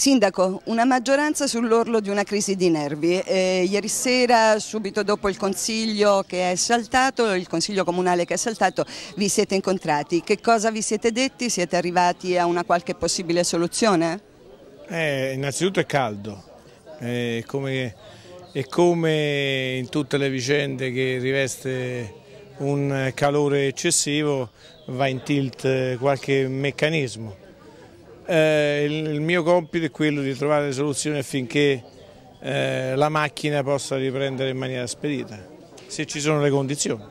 Sindaco, una maggioranza sull'orlo di una crisi di nervi. Eh, ieri sera, subito dopo il consiglio che è saltato, il consiglio comunale che è saltato, vi siete incontrati. Che cosa vi siete detti? Siete arrivati a una qualche possibile soluzione? Eh, innanzitutto è caldo, eh, come, è come in tutte le vicende che riveste un calore eccessivo va in tilt eh, qualche meccanismo eh, il, il, mio compito è quello di trovare le soluzioni affinché eh, la macchina possa riprendere in maniera spedita, se ci sono le condizioni.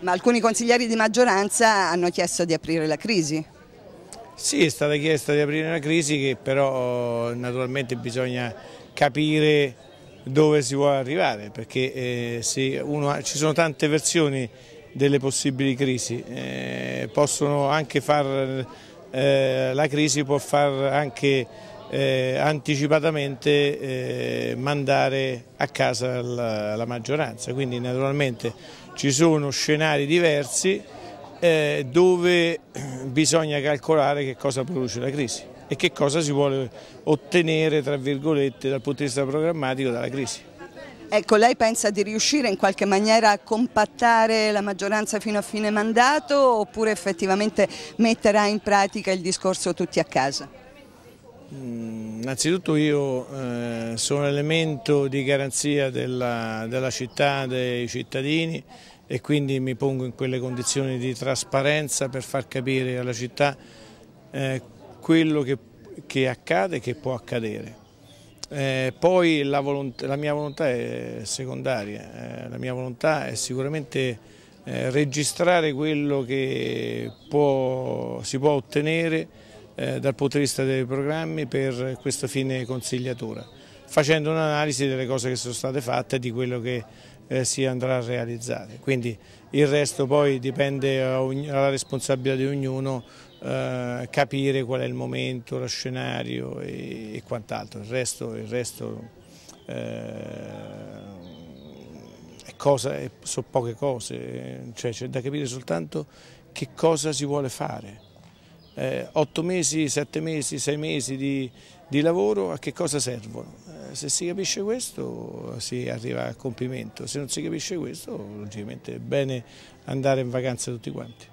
Ma alcuni consiglieri di maggioranza hanno chiesto di aprire la crisi? Sì, è stata chiesta di aprire una crisi che però naturalmente bisogna capire dove si vuole arrivare, perché eh, uno, ci sono tante versioni delle possibili crisi, eh, possono anche far eh, la crisi può far anche eh, anticipatamente eh, mandare a casa la, la, maggioranza. Quindi naturalmente ci sono scenari diversi eh, dove bisogna calcolare che cosa produce la crisi e che cosa si vuole ottenere dal punto di vista programmatico dalla crisi. Ecco, lei pensa di riuscire in qualche maniera a compattare la maggioranza fino a fine mandato oppure effettivamente metterà in pratica il discorso tutti a casa? Mm, innanzitutto io eh, sono elemento di garanzia della, della città, dei cittadini e quindi mi pongo in quelle condizioni di trasparenza per far capire alla città eh, quello che, che accade e che può accadere. Eh, poi la, la, mia volontà è secondaria, eh, la mia volontà è sicuramente eh, registrare quello che può, si può ottenere eh, dal punto di vista dei programmi per questo fine consigliatura, facendo un'analisi delle cose che sono state fatte e di quello che eh, si andrà a realizzare. Quindi il resto poi dipende dalla responsabilità di ognuno eh, capire qual è il momento, lo scenario e, e quant'altro. Il resto, il resto eh, è cosa, è, sono poche cose, eh, cioè c'è da capire soltanto che cosa si vuole fare. Eh, otto mesi, sette mesi, sei mesi di, di lavoro a che cosa servono? Eh, se si capisce questo si arriva a compimento, se non si capisce questo logicamente è bene andare in vacanza tutti quanti.